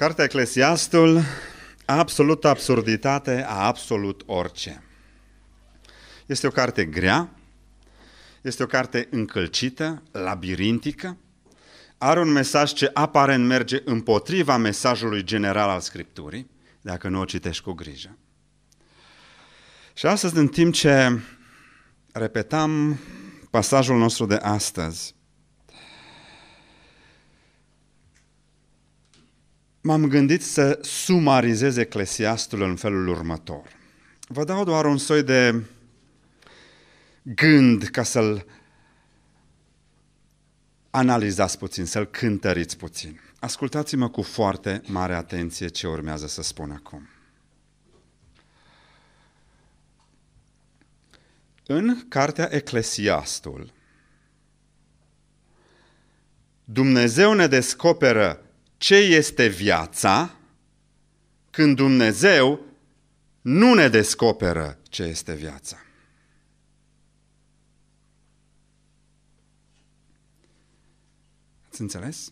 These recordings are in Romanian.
Cartea Eclesiastul, absolut absurditate a absolut orice. Este o carte grea, este o carte încălcită, labirintică, are un mesaj ce aparent merge împotriva mesajului general al Scripturii, dacă nu o citești cu grijă. Și astăzi, în timp ce repetam pasajul nostru de astăzi, M-am gândit să sumarizez Eclesiastul în felul următor. Vă dau doar un soi de gând ca să-l analizați puțin, să-l cântăriți puțin. Ascultați-mă cu foarte mare atenție ce urmează să spun acum. În cartea Eclesiastul, Dumnezeu ne descoperă ce este viața când Dumnezeu nu ne descoperă ce este viața. Ați înțeles?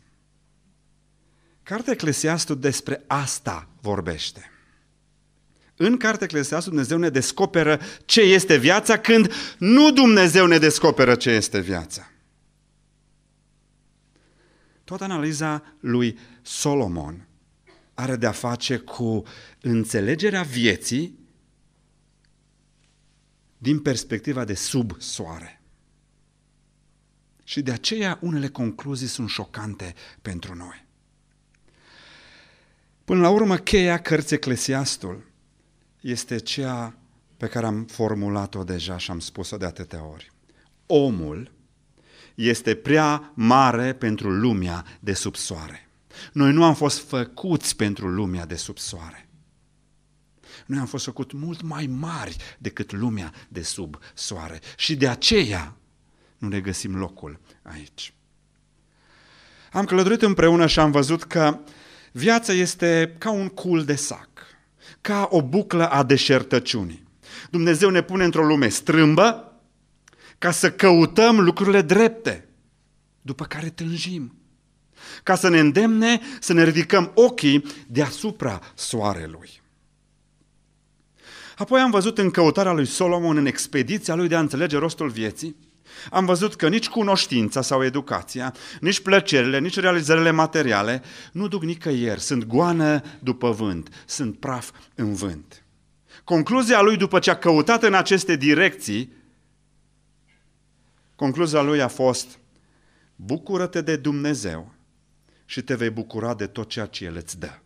Cartea Eclesiastul despre asta vorbește. În Cartea Eclesiastul Dumnezeu ne descoperă ce este viața când nu Dumnezeu ne descoperă ce este viața. Toată analiza lui Solomon are de-a face cu înțelegerea vieții din perspectiva de sub soare. Și de aceea unele concluzii sunt șocante pentru noi. Până la urmă, cheia cărții Eclesiastul este ceea pe care am formulat-o deja și am spus-o de atâtea ori. Omul este prea mare pentru lumea de sub soare. Noi nu am fost făcuți pentru lumea de sub soare. Noi am fost făcut mult mai mari decât lumea de sub soare și de aceea nu ne găsim locul aici. Am călătorit împreună și am văzut că viața este ca un cul de sac, ca o buclă a deșertăciunii. Dumnezeu ne pune într-o lume strâmbă, ca să căutăm lucrurile drepte, după care tânjim, ca să ne îndemne să ne ridicăm ochii deasupra soarelui. Apoi am văzut în căutarea lui Solomon, în expediția lui de a înțelege rostul vieții, am văzut că nici cunoștința sau educația, nici plăcerile, nici realizările materiale nu duc nicăieri, sunt goană după vânt, sunt praf în vânt. Concluzia lui după ce a căutat în aceste direcții Concluzia lui a fost, bucură-te de Dumnezeu și te vei bucura de tot ceea ce El îți dă.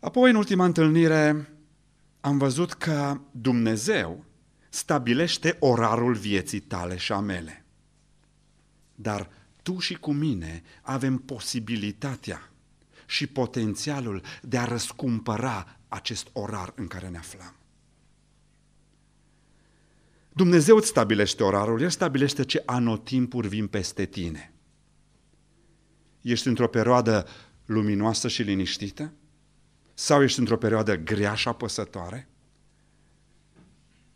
Apoi, în ultima întâlnire, am văzut că Dumnezeu stabilește orarul vieții tale și a mele. Dar tu și cu mine avem posibilitatea și potențialul de a răscumpăra acest orar în care ne aflăm. Dumnezeu îți stabilește orarul, El stabilește ce anotimpuri vin peste tine. Ești într-o perioadă luminoasă și liniștită? Sau ești într-o perioadă grea și apăsătoare?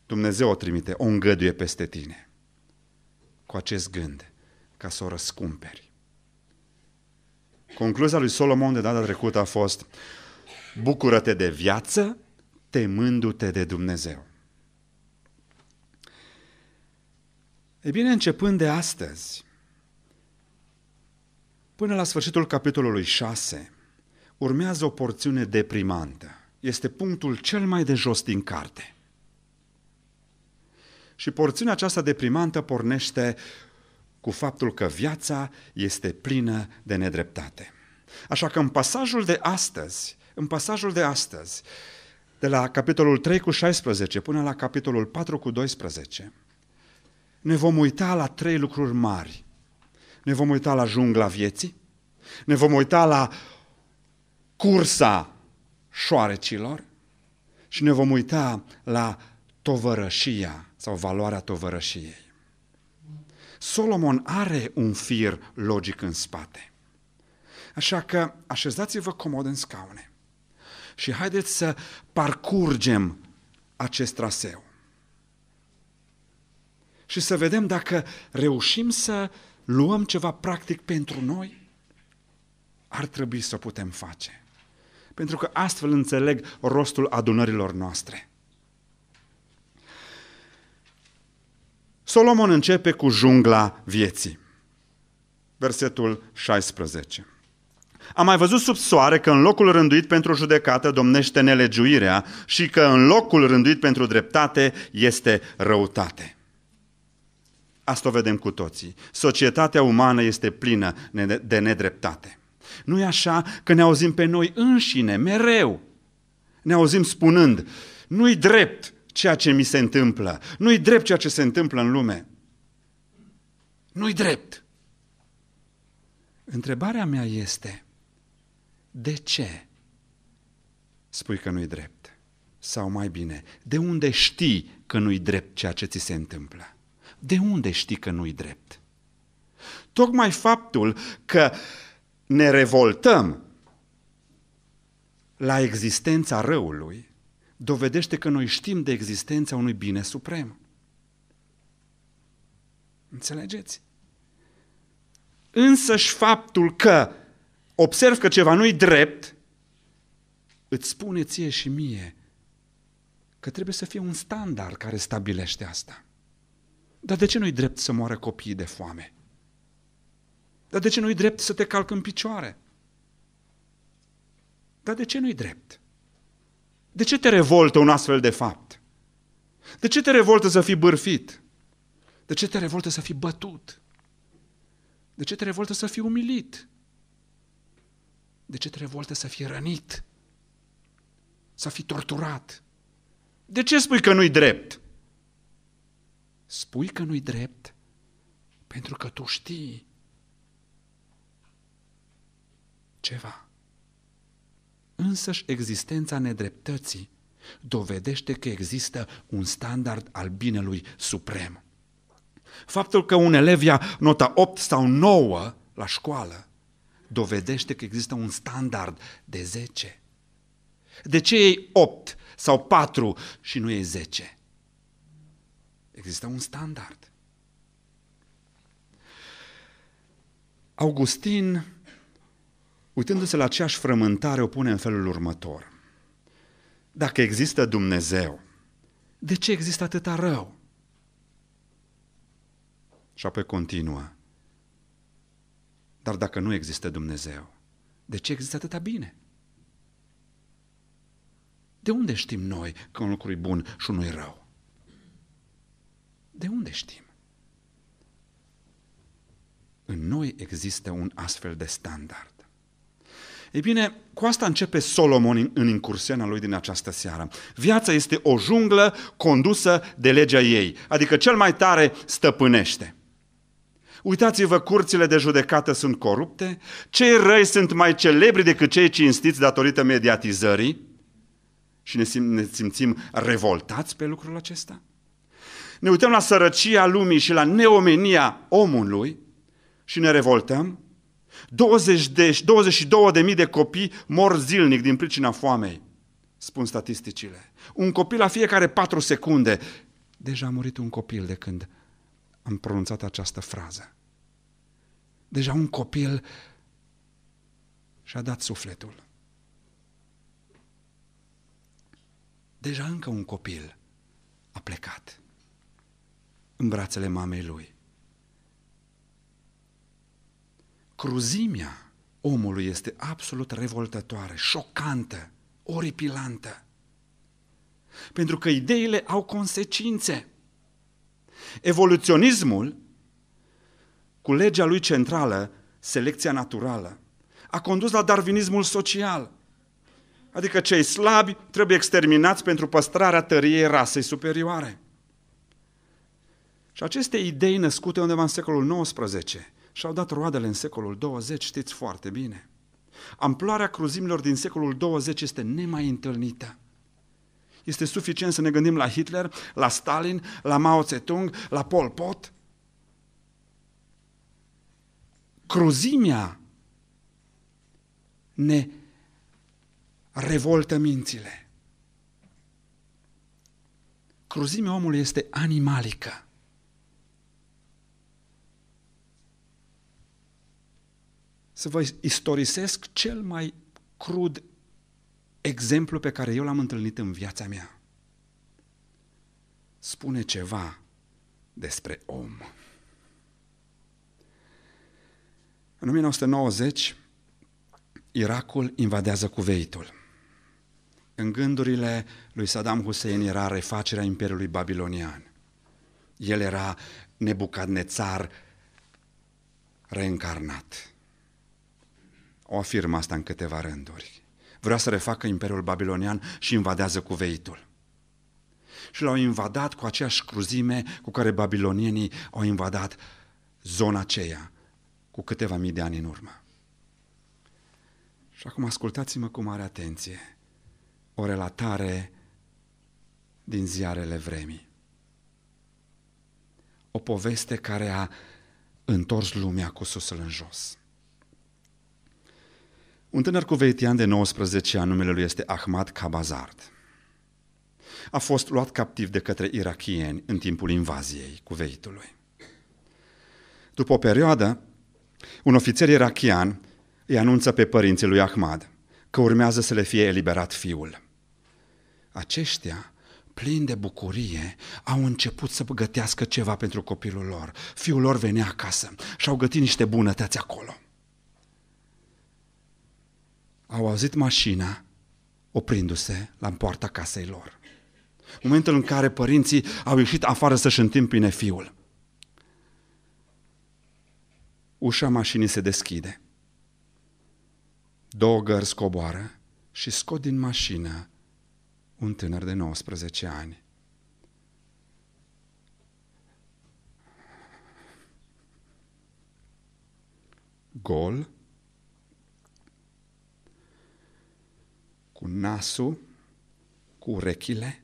Dumnezeu o trimite, o îngăduie peste tine cu acest gând, ca să o răscumperi. Concluzia lui Solomon de data trecută a fost Bucură-te de viață, temându-te de Dumnezeu. E bine, începând de astăzi, până la sfârșitul capitolului 6, urmează o porțiune deprimantă. Este punctul cel mai de jos din carte. Și porțiunea aceasta deprimantă pornește cu faptul că viața este plină de nedreptate. Așa că în pasajul de astăzi, în pasajul de astăzi, de la capitolul 3 cu 16 până la capitolul 4 cu 12, ne vom uita la trei lucruri mari. Ne vom uita la jungla vieții, ne vom uita la cursa șoarecilor și ne vom uita la tovărășia sau valoarea tovărășiei. Solomon are un fir logic în spate. Așa că așezați-vă comod în scaune și haideți să parcurgem acest traseu și să vedem dacă reușim să luăm ceva practic pentru noi, ar trebui să o putem face. Pentru că astfel înțeleg rostul adunărilor noastre. Solomon începe cu jungla vieții. Versetul 16. Am mai văzut sub soare că în locul rânduit pentru judecată domnește nelegiuirea și că în locul rânduit pentru dreptate este răutate. Asta o vedem cu toții. Societatea umană este plină de nedreptate. nu e așa că ne auzim pe noi înșine, mereu. Ne auzim spunând, nu-i drept ceea ce mi se întâmplă, nu-i drept ceea ce se întâmplă în lume. Nu-i drept. Întrebarea mea este, de ce spui că nu-i drept? Sau mai bine, de unde știi că nu-i drept ceea ce ți se întâmplă? de unde știi că nu-i drept? Tocmai faptul că ne revoltăm la existența răului dovedește că noi știm de existența unui bine suprem. Înțelegeți? Însăși faptul că observ că ceva nu-i drept, îți spune ție și mie că trebuie să fie un standard care stabilește asta. Dar de ce nu-i drept să moară copiii de foame? Dar de ce nu-i drept să te calc în picioare? Dar de ce nu-i drept? De ce te revoltă un astfel de fapt? De ce te revoltă să fii bârfit? De ce te revoltă să fii bătut? De ce te revoltă să fii umilit? De ce te revoltă să fii rănit? Să fii torturat? De ce spui că nu-i drept? spui că nu-i drept, pentru că tu știi ceva. Însăși existența nedreptății dovedește că există un standard al binelui suprem. Faptul că un elev ia nota 8 sau 9 la școală dovedește că există un standard de 10. De ce ei 8 sau 4 și nu e 10? Există un standard. Augustin, uitându-se la aceeași frământare, o pune în felul următor. Dacă există Dumnezeu, de ce există atâta rău? Și apoi continuă. Dar dacă nu există Dumnezeu, de ce există atâta bine? De unde știm noi că un lucru e bun și unul e rău? De unde știm? În noi există un astfel de standard. Ei bine, cu asta începe Solomon în incursiunea lui din această seară. Viața este o junglă condusă de legea ei, adică cel mai tare stăpânește. Uitați-vă, curțile de judecată sunt corupte, cei răi sunt mai celebri decât cei cinstiți datorită mediatizării și ne, sim- ne simțim revoltați pe lucrul acesta ne uităm la sărăcia lumii și la neomenia omului și ne revoltăm, 20 de, 22.000 de copii mor zilnic din pricina foamei, spun statisticile. Un copil la fiecare 4 secunde. Deja a murit un copil de când am pronunțat această frază. Deja un copil și-a dat sufletul. Deja încă un copil a plecat în brațele mamei lui. Cruzimea omului este absolut revoltătoare, șocantă, oripilantă. Pentru că ideile au consecințe. Evoluționismul, cu legea lui centrală, selecția naturală, a condus la darwinismul social. Adică cei slabi trebuie exterminați pentru păstrarea tăriei rasei superioare. Și aceste idei născute undeva în secolul XIX și-au dat roadele în secolul 20, știți foarte bine. Amploarea cruzimilor din secolul 20 este nemai întâlnită. Este suficient să ne gândim la Hitler, la Stalin, la Mao Zedong, la Pol Pot. Cruzimea ne revoltă mințile. Cruzimea omului este animalică. să vă istorisesc cel mai crud exemplu pe care eu l-am întâlnit în viața mea. Spune ceva despre om. În 1990, Irakul invadează Cuveitul. În gândurile lui Saddam Hussein era refacerea Imperiului Babilonian. El era Nebucadnețar reîncarnat. O afirmă asta în câteva rânduri. Vrea să refacă Imperiul Babilonian și invadează cuveitul. Și l-au invadat cu aceeași cruzime cu care babilonienii au invadat zona aceea cu câteva mii de ani în urmă. Și acum ascultați-mă cu mare atenție o relatare din ziarele vremii. O poveste care a întors lumea cu susul în jos. Un tânăr cuveitian de 19 ani, numele lui este Ahmad Kabazard. A fost luat captiv de către irachieni în timpul invaziei cuveitului. După o perioadă, un ofițer irachian îi anunță pe părinții lui Ahmad că urmează să le fie eliberat fiul. Aceștia, plini de bucurie, au început să gătească ceva pentru copilul lor. Fiul lor venea acasă și au gătit niște bunătăți acolo au auzit mașina oprindu-se la poarta casei lor. Momentul în care părinții au ieșit afară să-și întâmpine fiul. Ușa mașinii se deschide. Două gări scoboară și scot din mașină un tânăr de 19 ani. Gol, cu nasul, cu urechile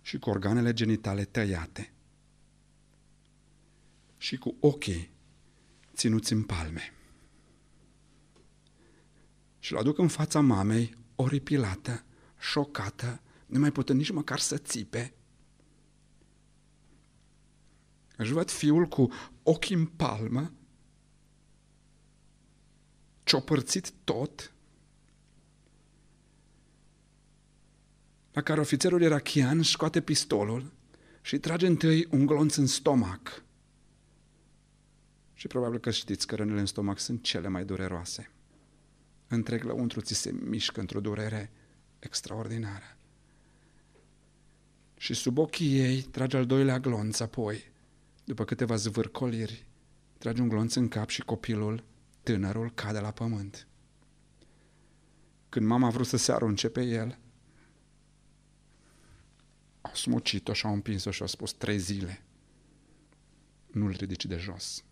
și cu organele genitale tăiate și cu ochii ținuți în palme. Și-l aduc în fața mamei, oripilată, șocată, nu mai putând nici măcar să țipe. Își văd fiul cu ochii în palmă, ciopărțit tot, la care ofițerul irachian scoate pistolul și trage întâi un glonț în stomac. Și probabil că știți că rănile în stomac sunt cele mai dureroase. Întreg lăuntru ți se mișcă într-o durere extraordinară. Și sub ochii ei trage al doilea glonț apoi, după câteva zvârcoliri, trage un glonț în cap și copilul, tânărul, cade la pământ. Când mama a vrut să se arunce pe el, smucit-o și au împins-o și au spus trei zile. Nu-l ridici de jos.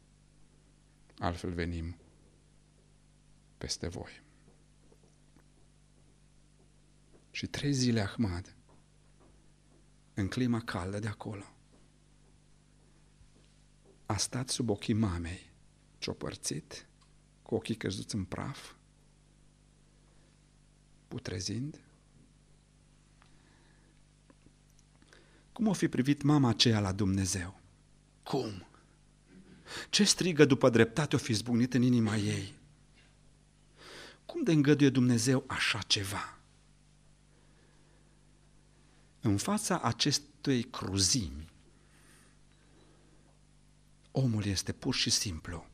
Altfel venim peste voi. Și trei zile Ahmad, în clima caldă de acolo, a stat sub ochii mamei, ciopărțit, cu ochii căzuți în praf, putrezind, Cum o fi privit mama aceea la Dumnezeu? Cum? Ce strigă după dreptate o fi zbucnit în inima ei? Cum de îngăduie Dumnezeu așa ceva? În fața acestei cruzimi, omul este pur și simplu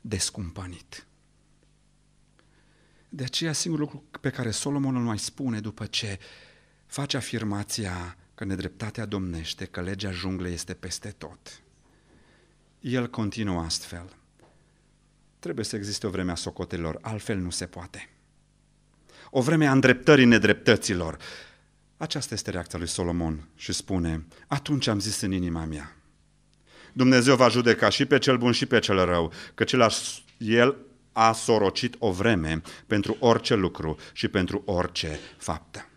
descumpănit. De aceea singurul lucru pe care Solomon îl mai spune după ce face afirmația că nedreptatea domnește, că legea junglei este peste tot. El continuă astfel. Trebuie să existe o vreme a socotelor, altfel nu se poate. O vreme a îndreptării nedreptăților. Aceasta este reacția lui Solomon și spune, atunci am zis în inima mea, Dumnezeu va judeca și pe cel bun și pe cel rău, căci el a sorocit o vreme pentru orice lucru și pentru orice faptă.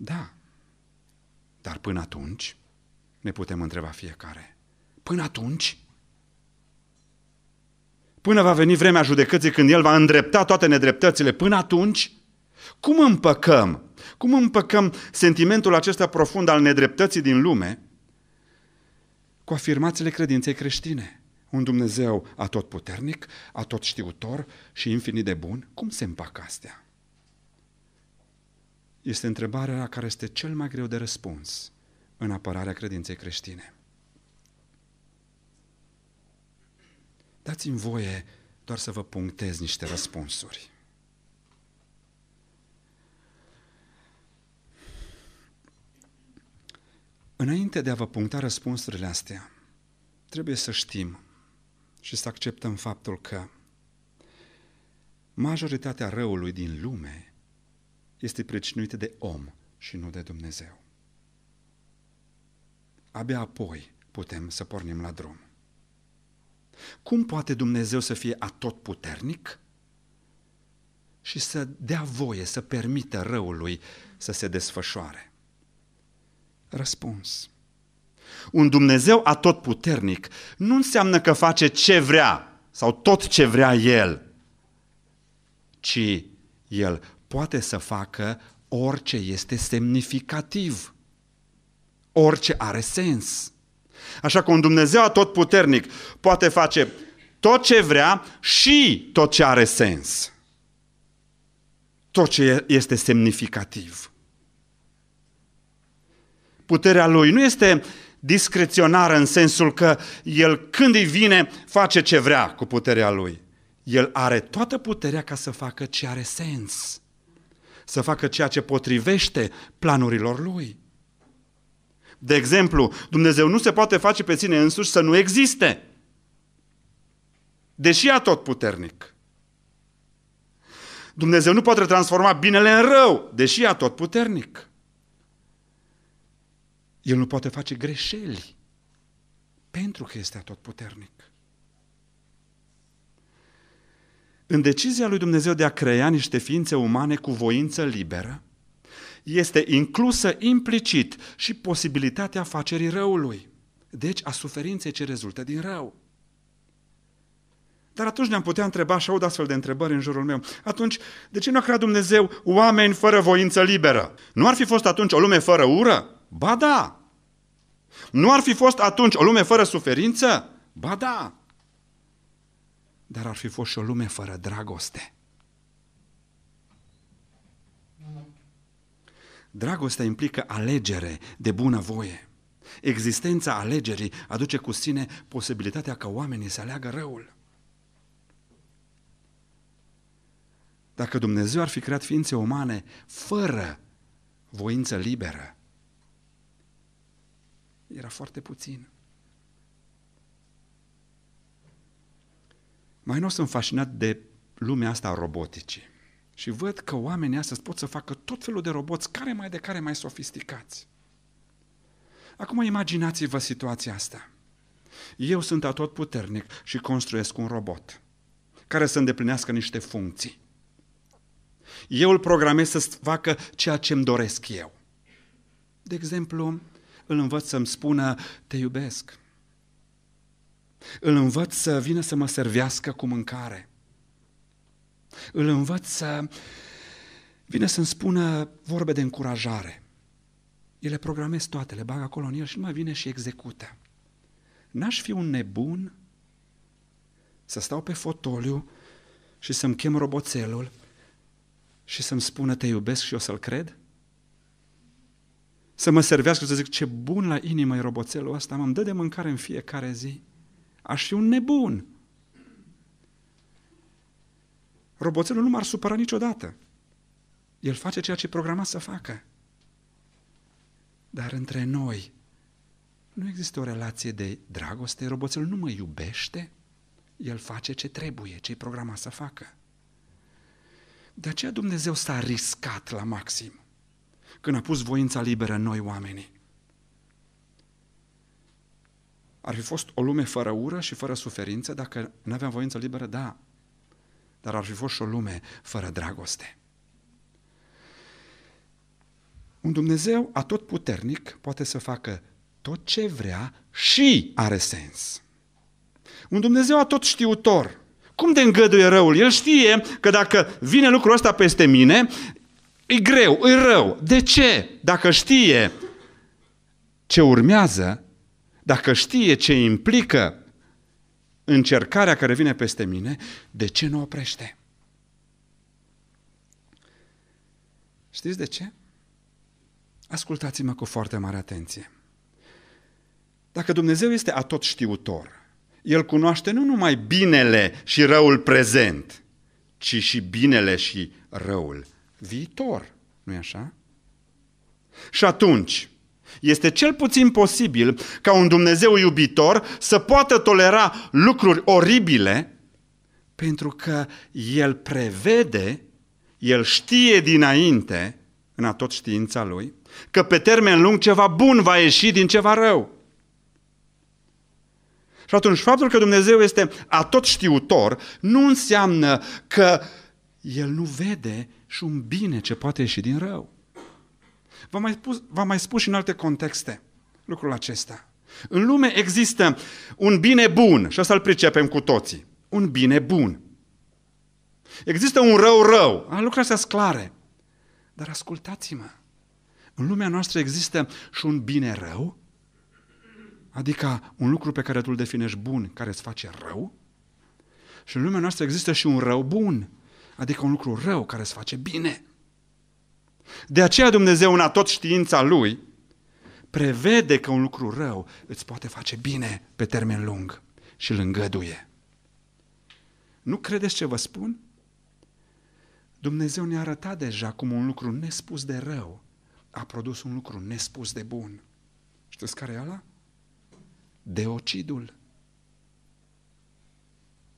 Da. Dar până atunci, ne putem întreba fiecare. Până atunci? Până va veni vremea judecății când El va îndrepta toate nedreptățile, până atunci? Cum împăcăm? Cum împăcăm sentimentul acesta profund al nedreptății din lume cu afirmațiile credinței creștine? Un Dumnezeu atotputernic, atotștiutor și infinit de bun, cum se împacă astea? este întrebarea care este cel mai greu de răspuns în apărarea credinței creștine. Dați-mi voie doar să vă punctez niște răspunsuri. Înainte de a vă puncta răspunsurile astea, trebuie să știm și să acceptăm faptul că majoritatea răului din lume este pricinuită de om și nu de Dumnezeu. Abia apoi putem să pornim la drum. Cum poate Dumnezeu să fie atotputernic și să dea voie, să permită răului să se desfășoare? Răspuns. Un Dumnezeu atotputernic nu înseamnă că face ce vrea sau tot ce vrea El, ci El poate să facă orice este semnificativ, orice are sens. Așa cum Dumnezeu tot puternic, poate face tot ce vrea și tot ce are sens. Tot ce este semnificativ. Puterea lui nu este discreționară în sensul că el când îi vine face ce vrea cu puterea lui. El are toată puterea ca să facă ce are sens să facă ceea ce potrivește planurilor lui. De exemplu, Dumnezeu nu se poate face pe sine însuși să nu existe, deși e tot puternic. Dumnezeu nu poate transforma binele în rău, deși e tot puternic. El nu poate face greșeli, pentru că este tot puternic. În decizia lui Dumnezeu de a crea niște ființe umane cu voință liberă, este inclusă implicit și posibilitatea facerii răului, deci a suferinței ce rezultă din rău. Dar atunci ne-am putea întreba și aud astfel de întrebări în jurul meu. Atunci, de ce nu a creat Dumnezeu oameni fără voință liberă? Nu ar fi fost atunci o lume fără ură? Ba da! Nu ar fi fost atunci o lume fără suferință? Ba da! dar ar fi fost și o lume fără dragoste. Dragostea implică alegere de bună voie. Existența alegerii aduce cu sine posibilitatea ca oamenii să aleagă răul. Dacă Dumnezeu ar fi creat ființe umane fără voință liberă, era foarte puțin. Mai nou sunt fascinat de lumea asta a roboticii și văd că oamenii astăzi pot să facă tot felul de roboți, care mai de care mai sofisticați. Acum imaginați-vă situația asta. Eu sunt atot puternic și construiesc un robot care să îndeplinească niște funcții. Eu îl programez să facă ceea ce îmi doresc eu. De exemplu, îl învăț să-mi spună, te iubesc, îl învăț să vină să mă servească cu mâncare. Îl învăț să vină să-mi spună vorbe de încurajare. El le programez toate, le bag acolo în el și nu mai vine și execută. N-aș fi un nebun să stau pe fotoliu și să-mi chem roboțelul și să-mi spună te iubesc și o să-l cred? Să mă servească și să zic ce bun la inimă e roboțelul ăsta, mă dă de mâncare în fiecare zi aș fi un nebun. Roboțelul nu m-ar supăra niciodată. El face ceea ce programa să facă. Dar între noi nu există o relație de dragoste. Roboțelul nu mă iubește. El face ce trebuie, ce e programa să facă. De aceea Dumnezeu s-a riscat la maxim când a pus voința liberă în noi oamenii. Ar fi fost o lume fără ură și fără suferință dacă nu aveam voință liberă? Da. Dar ar fi fost și o lume fără dragoste. Un Dumnezeu puternic poate să facă tot ce vrea și are sens. Un Dumnezeu știutor. Cum de îngăduie răul? El știe că dacă vine lucrul ăsta peste mine, e greu, e rău. De ce? Dacă știe ce urmează, dacă știe ce implică încercarea care vine peste mine, de ce nu oprește? Știți de ce? Ascultați-mă cu foarte mare atenție. Dacă Dumnezeu este atot știutor, El cunoaște nu numai binele și răul prezent, ci și binele și răul viitor. nu e așa? Și atunci, este cel puțin posibil ca un Dumnezeu iubitor să poată tolera lucruri oribile pentru că El prevede, El știe dinainte, în atot știința Lui, că pe termen lung ceva bun va ieși din ceva rău. Și atunci faptul că Dumnezeu este atot știutor nu înseamnă că El nu vede și un bine ce poate ieși din rău. V-am mai, spus, v-am mai spus și în alte contexte lucrul acesta. În lume există un bine bun și asta îl pricepem cu toții. Un bine bun. Există un rău rău. Ah, lucrurile astea sunt clare. Dar ascultați-mă. În lumea noastră există și un bine rău, adică un lucru pe care tu îl definești bun, care îți face rău, și în lumea noastră există și un rău bun, adică un lucru rău care îți face bine. De aceea Dumnezeu, în tot știința Lui, prevede că un lucru rău îți poate face bine pe termen lung și îl îngăduie. Nu credeți ce vă spun? Dumnezeu ne-a arătat deja cum un lucru nespus de rău a produs un lucru nespus de bun. Știți care e ala? Deocidul.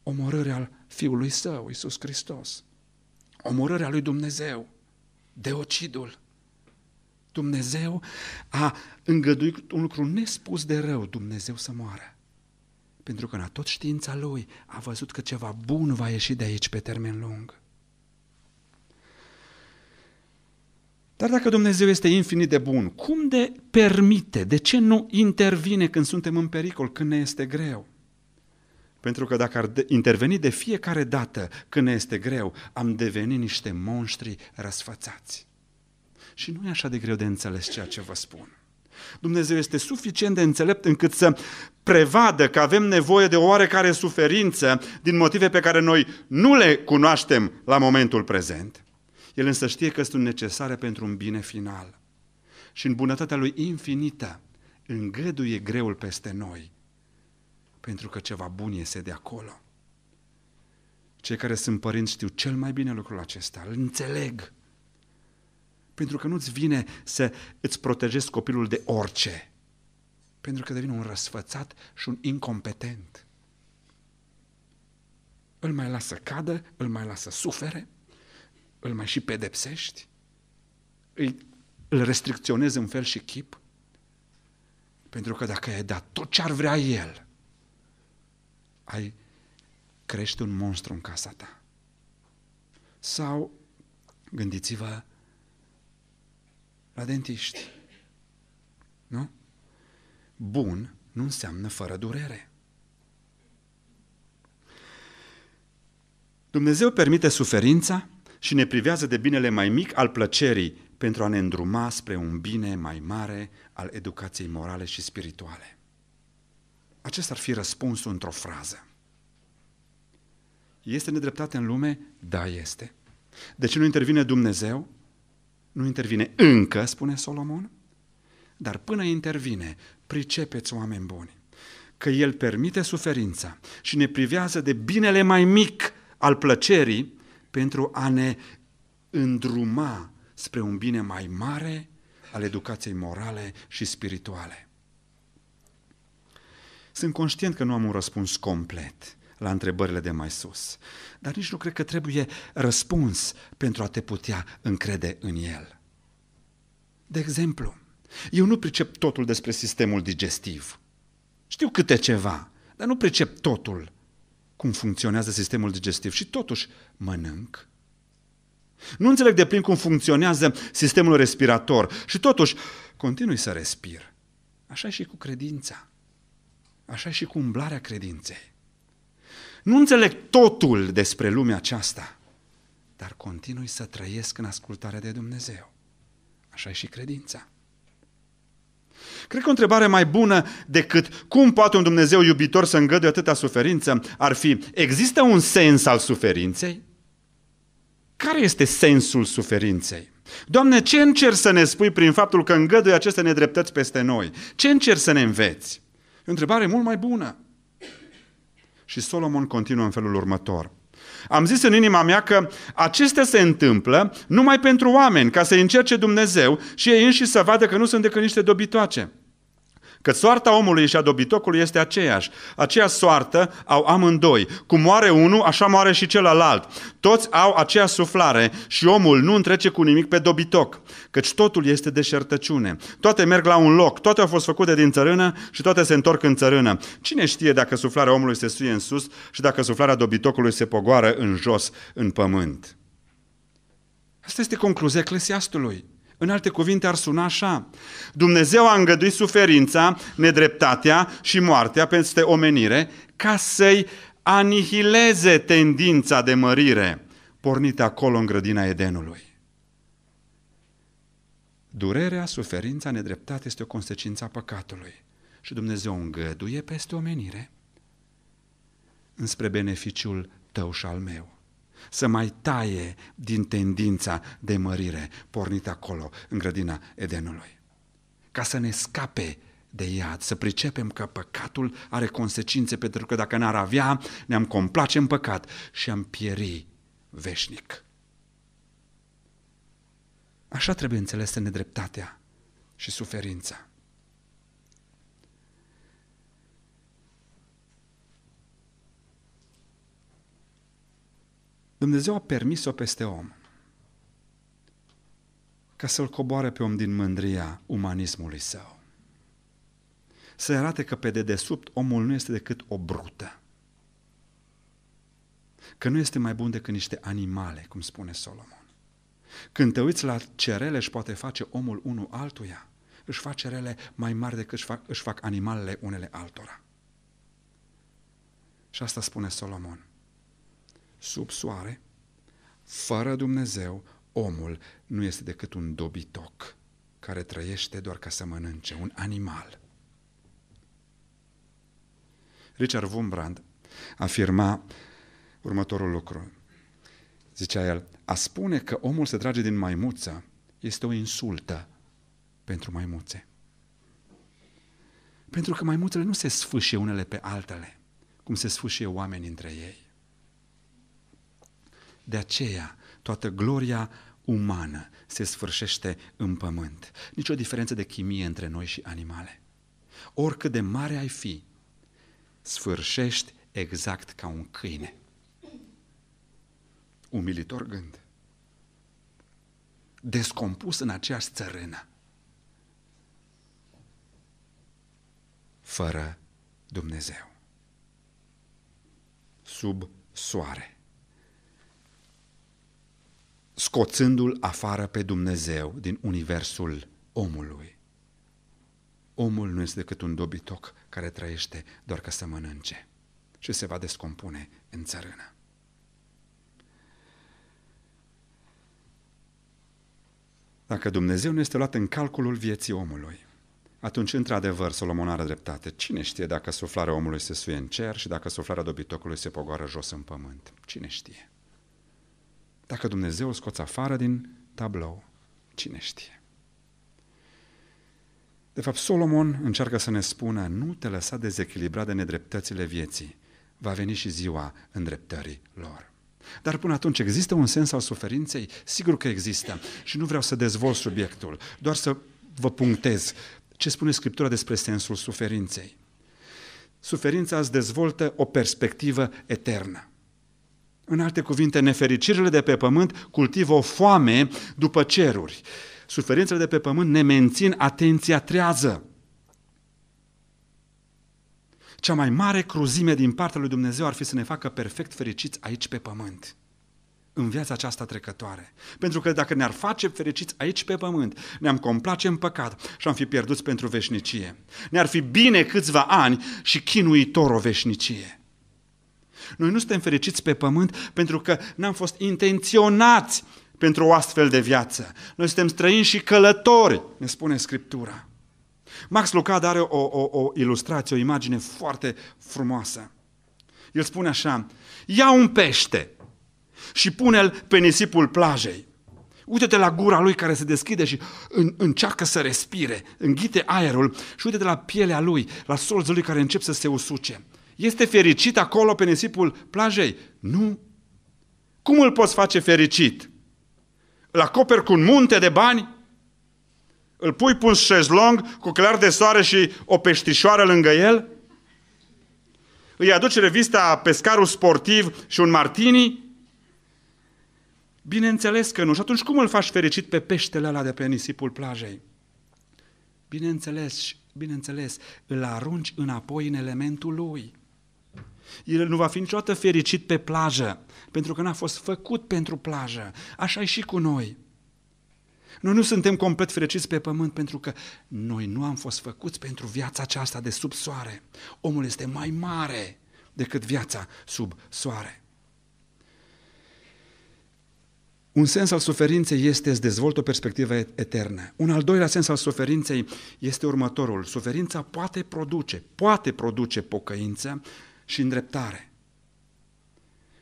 Omorârea al Fiului Său, Iisus Hristos. Omorârea lui Dumnezeu deocidul. Dumnezeu a îngăduit un lucru nespus de rău, Dumnezeu să moară. Pentru că în tot știința lui a văzut că ceva bun va ieși de aici pe termen lung. Dar dacă Dumnezeu este infinit de bun, cum de permite, de ce nu intervine când suntem în pericol, când ne este greu? Pentru că dacă ar interveni de fiecare dată când ne este greu, am devenit niște monștri răsfățați. Și nu e așa de greu de înțeles ceea ce vă spun. Dumnezeu este suficient de înțelept încât să prevadă că avem nevoie de o oarecare suferință din motive pe care noi nu le cunoaștem la momentul prezent. El însă știe că sunt necesare pentru un bine final. Și în bunătatea lui infinită îngăduie greul peste noi pentru că ceva bun iese de acolo. Cei care sunt părinți știu cel mai bine lucrul acesta, îl înțeleg. Pentru că nu-ți vine să îți protejezi copilul de orice. Pentru că devine un răsfățat și un incompetent. Îl mai lasă cadă, îl mai lasă sufere, îl mai și pedepsești, îi, îl restricționezi în fel și chip. Pentru că dacă ai dat tot ce ar vrea el, ai crește un monstru în casa ta. Sau gândiți-vă la dentiști. Nu? Bun nu înseamnă fără durere. Dumnezeu permite suferința și ne privează de binele mai mic al plăcerii pentru a ne îndruma spre un bine mai mare al educației morale și spirituale. Acesta ar fi răspunsul într-o frază. Este nedreptate în lume? Da, este. De ce nu intervine Dumnezeu? Nu intervine încă, spune Solomon, dar până intervine, pricepeți oameni buni că El permite suferința și ne privează de binele mai mic al plăcerii pentru a ne îndruma spre un bine mai mare al educației morale și spirituale. Sunt conștient că nu am un răspuns complet la întrebările de mai sus, dar nici nu cred că trebuie răspuns pentru a te putea încrede în el. De exemplu, eu nu pricep totul despre sistemul digestiv. Știu câte ceva, dar nu pricep totul cum funcționează sistemul digestiv și totuși mănânc. Nu înțeleg de plin cum funcționează sistemul respirator și totuși continui să respir. Așa și cu credința așa și cu umblarea credinței. Nu înțeleg totul despre lumea aceasta, dar continui să trăiesc în ascultarea de Dumnezeu. Așa e și credința. Cred că o întrebare mai bună decât cum poate un Dumnezeu iubitor să îngăduie atâta suferință ar fi, există un sens al suferinței? Care este sensul suferinței? Doamne, ce încerci să ne spui prin faptul că îngăduie aceste nedreptăți peste noi? Ce încerci să ne înveți? E o întrebare mult mai bună. Și Solomon continuă în felul următor. Am zis în inima mea că acestea se întâmplă numai pentru oameni, ca să încerce Dumnezeu și ei înși să vadă că nu sunt decât niște dobitoace. Că soarta omului și a dobitocului este aceeași. Aceea soartă au amândoi. Cum moare unul, așa moare și celălalt. Toți au aceea suflare și omul nu întrece cu nimic pe dobitoc, căci totul este deșertăciune. Toate merg la un loc, toate au fost făcute din țărână și toate se întorc în țărână. Cine știe dacă suflarea omului se suie în sus și dacă suflarea dobitocului se pogoară în jos, în pământ? Asta este concluzia eclesiastului. În alte cuvinte ar suna așa. Dumnezeu a îngăduit suferința, nedreptatea și moartea peste omenire ca să-i anihileze tendința de mărire pornită acolo în grădina Edenului. Durerea, suferința, nedreptatea este o consecință a păcatului și Dumnezeu îngăduie peste omenire înspre beneficiul tău și al meu să mai taie din tendința de mărire pornită acolo, în grădina Edenului. Ca să ne scape de iad, să pricepem că păcatul are consecințe, pentru că dacă n-ar avea, ne-am complace în păcat și am pieri veșnic. Așa trebuie înțelesă nedreptatea și suferința. Dumnezeu a permis-o peste om ca să-l coboare pe om din mândria umanismului său. Să arate că pe dedesubt omul nu este decât o brută. Că nu este mai bun decât niște animale, cum spune Solomon. Când te uiți la ce își poate face omul unul altuia, își face rele mai mari decât își fac, își fac animalele unele altora. Și asta spune Solomon sub soare. Fără Dumnezeu, omul nu este decât un dobitoc care trăiește doar ca să mănânce, un animal. Richard Wumbrand afirma următorul lucru. Zicea el, a spune că omul se trage din maimuță este o insultă pentru maimuțe. Pentru că maimuțele nu se sfâșie unele pe altele, cum se sfâșie oamenii între ei. De aceea, toată gloria umană se sfârșește în pământ. Nici o diferență de chimie între noi și animale. Oricât de mare ai fi, sfârșești exact ca un câine. Umilitor gând. Descompus în aceeași țărână. Fără Dumnezeu. Sub soare scoțându-l afară pe Dumnezeu din universul omului. Omul nu este decât un dobitoc care trăiește doar ca să mănânce și se va descompune în țărână. Dacă Dumnezeu nu este luat în calculul vieții omului, atunci, într-adevăr, Solomon are dreptate. Cine știe dacă suflarea omului se suie în cer și dacă suflarea dobitocului se pogoară jos în pământ? Cine știe? Dacă Dumnezeu o scoți afară din tablou, cine știe? De fapt, Solomon încearcă să ne spună, nu te lăsa dezechilibrat de nedreptățile vieții. Va veni și ziua îndreptării lor. Dar până atunci există un sens al suferinței? Sigur că există. Și nu vreau să dezvolt subiectul, doar să vă punctez ce spune Scriptura despre sensul suferinței. Suferința îți dezvoltă o perspectivă eternă. În alte cuvinte, nefericirile de pe pământ cultivă o foame după ceruri. Suferințele de pe pământ ne mențin atenția trează. Cea mai mare cruzime din partea lui Dumnezeu ar fi să ne facă perfect fericiți aici pe pământ în viața aceasta trecătoare. Pentru că dacă ne-ar face fericiți aici pe pământ, ne-am complace în păcat și am fi pierduți pentru veșnicie. Ne-ar fi bine câțiva ani și chinuitor o veșnicie. Noi nu suntem fericiți pe pământ pentru că n-am fost intenționați pentru o astfel de viață. Noi suntem străini și călători, ne spune Scriptura. Max Lucad are o, o, o ilustrație, o imagine foarte frumoasă. El spune așa, ia un pește și pune-l pe nisipul plajei. Uite-te la gura lui care se deschide și în, încearcă să respire, înghite aerul și uite-te la pielea lui, la solzul lui care încep să se usuce este fericit acolo pe nisipul plajei? Nu. Cum îl poți face fericit? Îl acoperi cu un munte de bani? Îl pui pe un șezlong cu clar de soare și o peștișoară lângă el? Îi aduci revista Pescarul Sportiv și un martini? Bineînțeles că nu. Și atunci cum îl faci fericit pe peștele ăla de pe nisipul plajei? Bineînțeles, bineînțeles, îl arunci înapoi în elementul lui. El nu va fi niciodată fericit pe plajă, pentru că n-a fost făcut pentru plajă. Așa e și cu noi. Noi nu suntem complet fericiți pe pământ pentru că noi nu am fost făcuți pentru viața aceasta de sub soare. Omul este mai mare decât viața sub soare. Un sens al suferinței este să dezvoltă o perspectivă eternă. Un al doilea sens al suferinței este următorul. Suferința poate produce, poate produce pocăință, și îndreptare.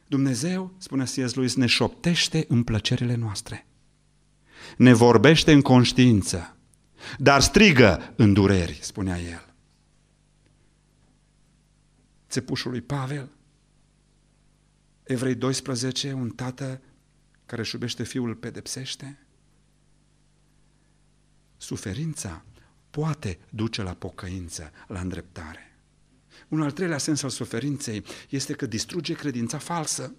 Dumnezeu, spune C.S. Lewis, ne șoptește în plăcerile noastre. Ne vorbește în conștiință, dar strigă în dureri, spunea el. Țepușul lui Pavel, Evrei 12, un tată care își iubește fiul pedepsește? Suferința poate duce la pocăință, la îndreptare. Un al treilea sens al suferinței este că distruge credința falsă.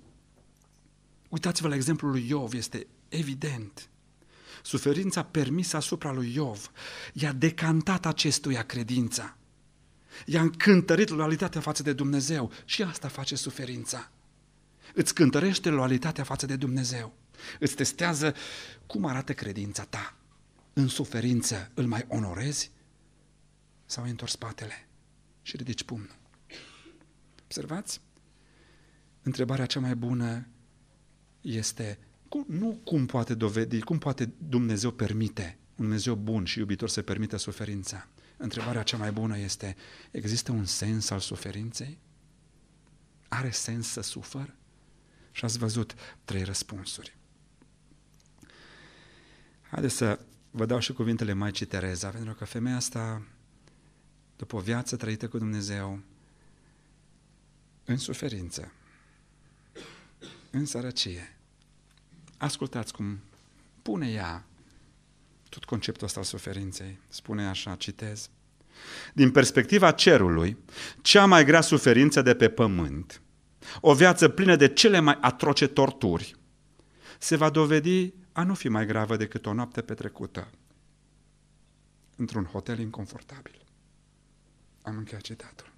Uitați-vă la exemplul lui Iov, este evident. Suferința permisă asupra lui Iov i-a decantat acestuia credința. I-a încântărit loialitatea față de Dumnezeu și asta face suferința. Îți cântărește loialitatea față de Dumnezeu. Îți testează cum arată credința ta. În suferință îl mai onorezi sau îi întorci spatele? și ridici pumnul. Observați? Întrebarea cea mai bună este cum, nu cum poate dovedi, cum poate Dumnezeu permite, un Dumnezeu bun și iubitor să permite suferința. Întrebarea cea mai bună este, există un sens al suferinței? Are sens să sufăr? Și ați văzut trei răspunsuri. Haideți să vă dau și cuvintele Maicii Tereza, pentru că femeia asta după o viață trăită cu Dumnezeu în suferință, în sărăcie. Ascultați cum pune ea tot conceptul ăsta al suferinței. Spune așa, citez. Din perspectiva cerului, cea mai grea suferință de pe pământ, o viață plină de cele mai atroce torturi, se va dovedi a nu fi mai gravă decât o noapte petrecută într-un hotel inconfortabil. Am încheiat citatul.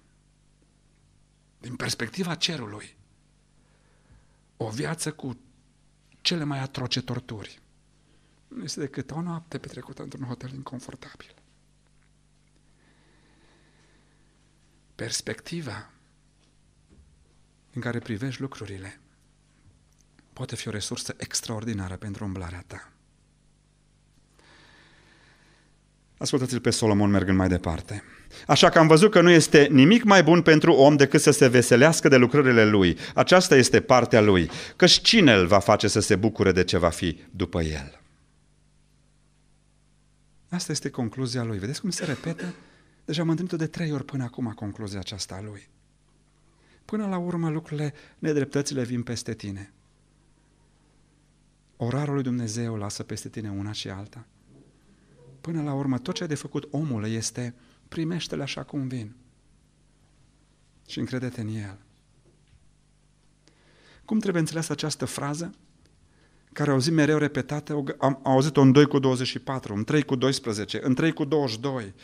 Din perspectiva cerului, o viață cu cele mai atroce torturi nu este decât o noapte petrecută într-un hotel inconfortabil. Perspectiva în care privești lucrurile poate fi o resursă extraordinară pentru umblarea ta. Ascultați-l pe Solomon mergând mai departe. Așa că am văzut că nu este nimic mai bun pentru om decât să se veselească de lucrările lui. Aceasta este partea lui. Căci cine îl va face să se bucure de ce va fi după el? Asta este concluzia lui. Vedeți cum se repetă? Deja am întâlnit-o de trei ori până acum concluzia aceasta a lui. Până la urmă lucrurile, nedreptățile vin peste tine. Orarul lui Dumnezeu lasă peste tine una și alta. Până la urmă, tot ce a de făcut omul este primește-le așa cum vin și încredete în El. Cum trebuie înțeles această frază? care au auzit mereu repetată, am auzit-o în 2 cu 24, în 3 cu 12, în 3 cu 22,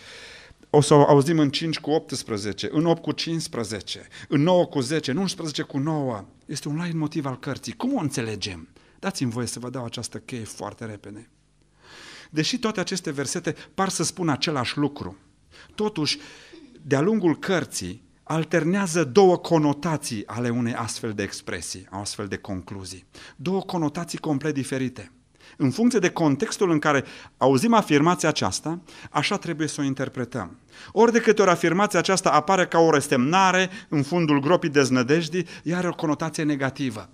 o să o auzim în 5 cu 18, în 8 cu 15, în 9 cu 10, în 11 cu 9. Este un lain motiv al cărții. Cum o înțelegem? Dați-mi voie să vă dau această cheie foarte repede. Deși toate aceste versete par să spună același lucru, Totuși, de-a lungul cărții, alternează două conotații ale unei astfel de expresii, astfel de concluzii. Două conotații complet diferite. În funcție de contextul în care auzim afirmația aceasta, așa trebuie să o interpretăm. Ori de câte ori afirmația aceasta apare ca o restemnare în fundul gropii deznădejdii, iar o conotație negativă,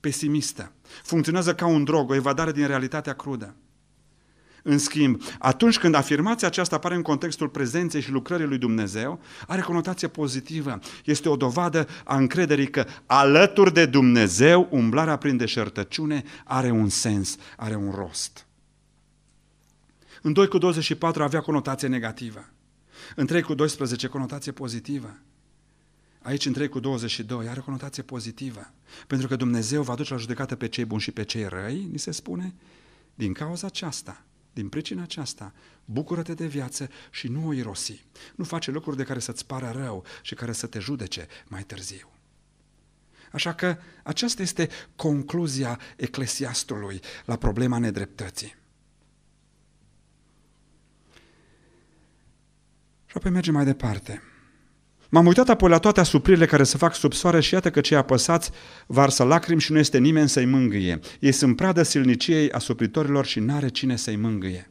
pesimistă. Funcționează ca un drog, o evadare din realitatea crudă. În schimb, atunci când afirmația aceasta apare în contextul prezenței și lucrării lui Dumnezeu, are conotație pozitivă. Este o dovadă a încrederii că alături de Dumnezeu, umblarea prin deșertăciune are un sens, are un rost. În 2 cu 24 avea conotație negativă. În 3 cu 12 conotație pozitivă. Aici, în 3 cu 22, are o conotație pozitivă. Pentru că Dumnezeu va duce la judecată pe cei buni și pe cei răi, ni se spune, din cauza aceasta. Din pricina aceasta, bucură-te de viață și nu o irosi. Nu face lucruri de care să-ți pară rău și care să te judece mai târziu. Așa că aceasta este concluzia eclesiastului la problema nedreptății. Și apoi mergem mai departe. M-am uitat apoi la toate asupririle care se fac sub soare și iată că cei apăsați varsă lacrimi și nu este nimeni să-i mângâie. Ei sunt pradă silniciei asupritorilor și n-are cine să-i mângâie.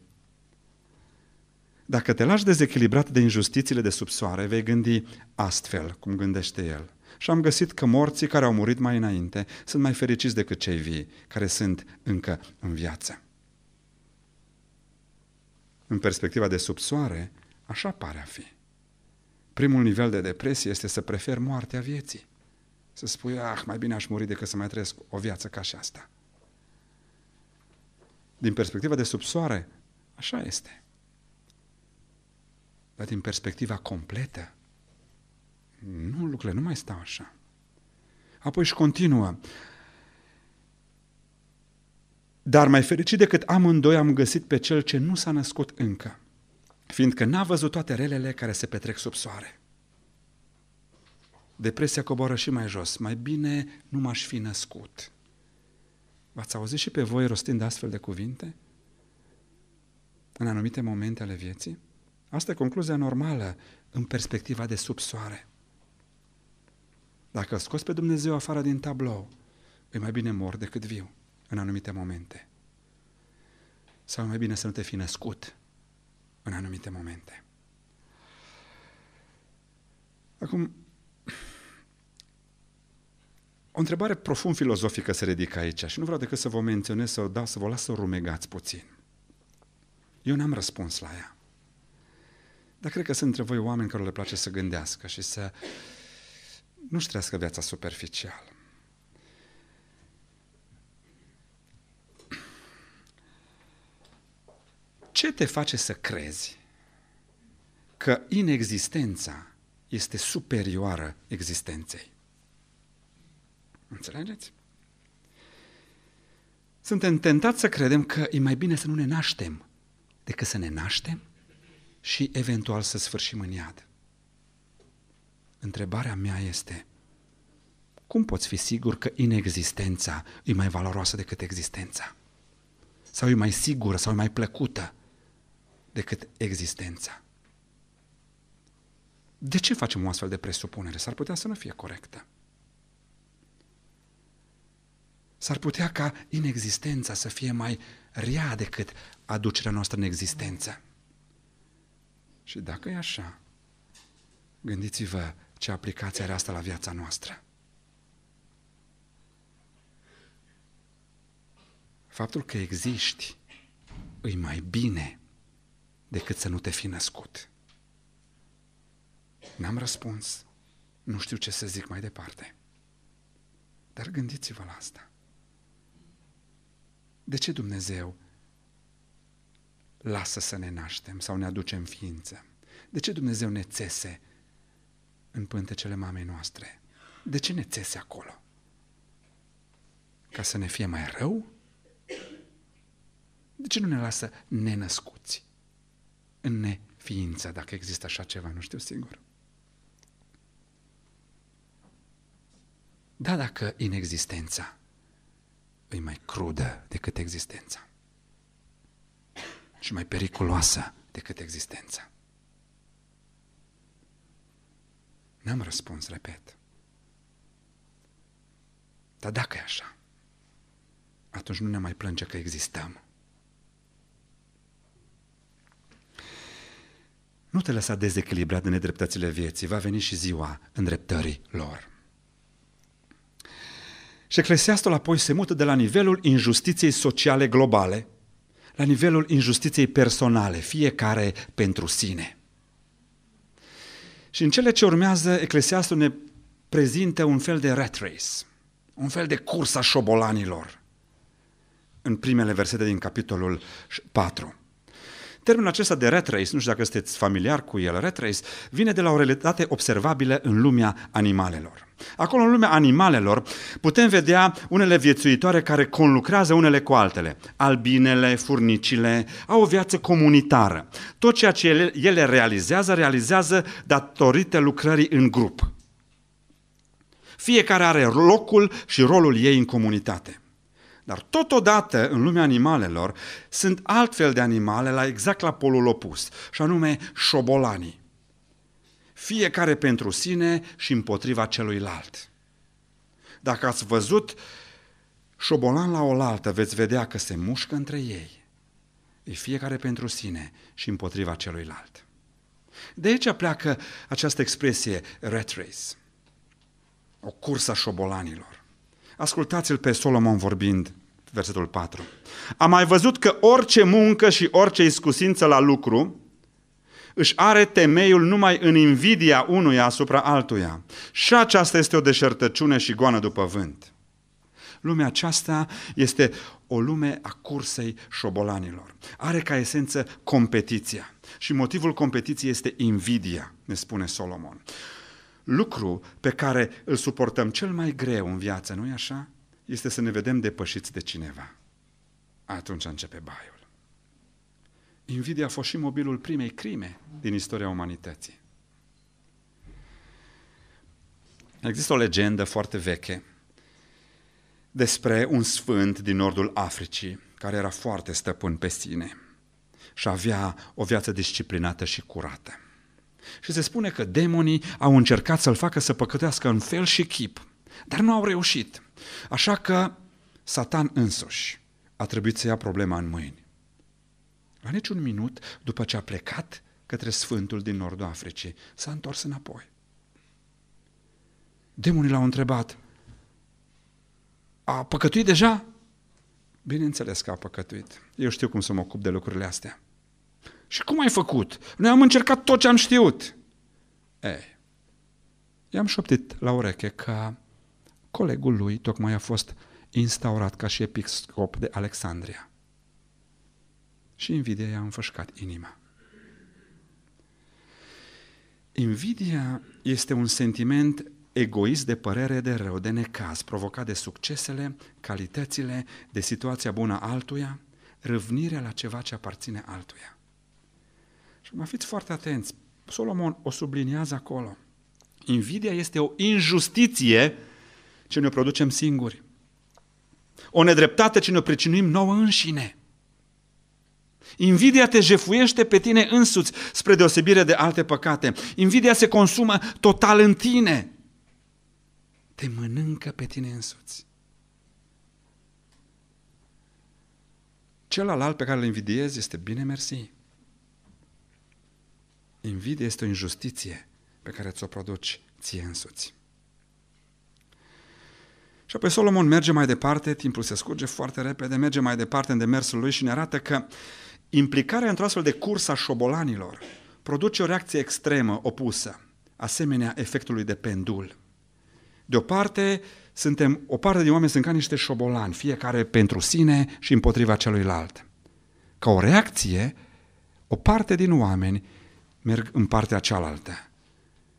Dacă te lași dezechilibrat de injustițiile de sub soare, vei gândi astfel, cum gândește el. Și am găsit că morții care au murit mai înainte sunt mai fericiți decât cei vii, care sunt încă în viață. În perspectiva de sub soare, așa pare a fi primul nivel de depresie este să prefer moartea vieții. Să spui, ah, mai bine aș muri decât să mai trăiesc o viață ca și asta. Din perspectiva de subsoare, așa este. Dar din perspectiva completă, nu, lucrurile nu mai stau așa. Apoi și continuă. Dar mai fericit decât amândoi am găsit pe cel ce nu s-a născut încă fiindcă n-a văzut toate relele care se petrec sub soare. Depresia coboară și mai jos. Mai bine nu m-aș fi născut. V-ați auzit și pe voi rostind astfel de cuvinte? În anumite momente ale vieții? Asta e concluzia normală în perspectiva de sub soare. Dacă scoți pe Dumnezeu afară din tablou, e mai bine mor decât viu în anumite momente. Sau mai bine să nu te fi născut în anumite momente. Acum, o întrebare profund filozofică se ridică aici și nu vreau decât să vă menționez, să o dau, să vă las să rumegați puțin. Eu n-am răspuns la ea. Dar cred că sunt între voi oameni care le place să gândească și să nu-și trăiască viața superficială. Ce te face să crezi că inexistența este superioară existenței? Înțelegeți? Suntem tentați să credem că e mai bine să nu ne naștem decât să ne naștem și eventual să sfârșim în iad. Întrebarea mea este, cum poți fi sigur că inexistența e mai valoroasă decât existența? Sau e mai sigură, sau e mai plăcută? decât existența. De ce facem o astfel de presupunere? S-ar putea să nu fie corectă. S-ar putea ca inexistența să fie mai rea decât aducerea noastră în existență. Și dacă e așa, gândiți-vă ce aplicație are asta la viața noastră. Faptul că existi îi mai bine decât să nu te fi născut. N-am răspuns, nu știu ce să zic mai departe. Dar gândiți-vă la asta. De ce Dumnezeu lasă să ne naștem sau ne aducem ființă? De ce Dumnezeu ne țese în pântecele mamei noastre? De ce ne țese acolo? Ca să ne fie mai rău? De ce nu ne lasă nenăscuți? în neființă, dacă există așa ceva, nu știu singur. Da, dacă inexistența e mai crudă decât existența și mai periculoasă decât existența. N-am răspuns, repet. Dar dacă e așa, atunci nu ne mai plânge că existăm. Nu te lăsa dezechilibrat de nedreptățile vieții, va veni și ziua îndreptării lor. Și eclesiastul apoi se mută de la nivelul injustiției sociale globale la nivelul injustiției personale, fiecare pentru sine. Și în cele ce urmează, Eclesiastul ne prezintă un fel de rat race, un fel de cursa șobolanilor, în primele versete din capitolul 4. Termenul acesta de retrace, nu știu dacă sunteți familiar cu el, retrace vine de la o realitate observabilă în lumea animalelor. Acolo, în lumea animalelor, putem vedea unele viețuitoare care conlucrează unele cu altele. Albinele, furnicile, au o viață comunitară. Tot ceea ce ele, ele realizează, realizează datorită lucrării în grup. Fiecare are locul și rolul ei în comunitate. Dar totodată, în lumea animalelor, sunt altfel de animale la exact la polul opus, și anume șobolanii. Fiecare pentru sine și împotriva celuilalt. Dacă ați văzut șobolan la oaltă, veți vedea că se mușcă între ei. E fiecare pentru sine și împotriva celuilalt. De aici pleacă această expresie rat race, o cursă a șobolanilor. Ascultați-l pe Solomon vorbind versetul 4. Am mai văzut că orice muncă și orice iscusință la lucru își are temeiul numai în invidia unuia asupra altuia. Și aceasta este o deșertăciune și goană după vânt. Lumea aceasta este o lume a cursei șobolanilor. Are ca esență competiția. Și motivul competiției este invidia, ne spune Solomon. Lucru pe care îl suportăm cel mai greu în viață, nu-i așa? este să ne vedem depășiți de cineva. Atunci începe baiul. Invidia a fost și mobilul primei crime din istoria umanității. Există o legendă foarte veche despre un sfânt din nordul Africii care era foarte stăpân pe sine și avea o viață disciplinată și curată. Și se spune că demonii au încercat să-l facă să păcătească în fel și chip, dar nu au reușit. Așa că Satan însuși a trebuit să ia problema în mâini. La niciun minut după ce a plecat către Sfântul din Nordul Africii, s-a întors înapoi. Demonii l-au întrebat, a păcătuit deja? Bineînțeles că a păcătuit. Eu știu cum să mă ocup de lucrurile astea. Și cum ai făcut? Noi am încercat tot ce am știut. Ei, i-am șoptit la ureche că Colegul lui tocmai a fost instaurat ca și episcop de Alexandria. Și invidia i-a înfășcat inima. Invidia este un sentiment egoist de părere de rău, de necaz, provocat de succesele, calitățile, de situația bună altuia, răvnirea la ceva ce aparține altuia. Și mă fiți foarte atenți, Solomon o subliniază acolo. Invidia este o injustiție ce ne producem singuri. O nedreptate ce ne pricinuim nouă înșine. Invidia te jefuiește pe tine însuți, spre deosebire de alte păcate. Invidia se consumă total în tine. Te mănâncă pe tine însuți. Celălalt pe care îl invidiezi este bine mersi. Invidia este o injustiție pe care ți-o produci ție însuți. Și apoi Solomon merge mai departe, timpul se scurge foarte repede, merge mai departe în demersul lui și ne arată că implicarea într-o astfel de cursă a șobolanilor produce o reacție extremă, opusă, asemenea efectului de pendul. De o parte, suntem, o parte din oameni sunt ca niște șobolani, fiecare pentru sine și împotriva celuilalt. Ca o reacție, o parte din oameni merg în partea cealaltă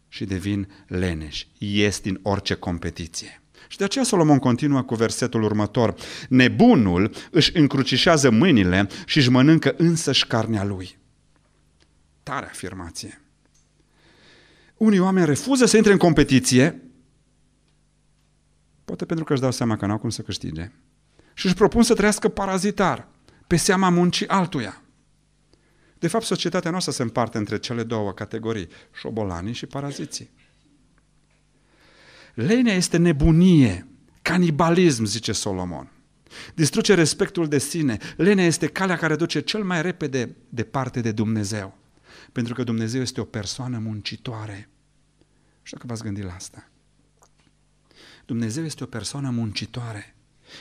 și devin leneși, ies din orice competiție. Și de aceea Solomon continuă cu versetul următor. Nebunul își încrucișează mâinile și își mănâncă însăși carnea lui. Tare afirmație. Unii oameni refuză să intre în competiție, poate pentru că își dau seama că nu au cum să câștige, și își propun să trăiască parazitar, pe seama muncii altuia. De fapt, societatea noastră se împarte între cele două categorii, șobolanii și paraziții. Lenea este nebunie, canibalism, zice Solomon. Distruge respectul de sine. Lenea este calea care duce cel mai repede departe de Dumnezeu. Pentru că Dumnezeu este o persoană muncitoare. Știu că v-ați gândit la asta. Dumnezeu este o persoană muncitoare.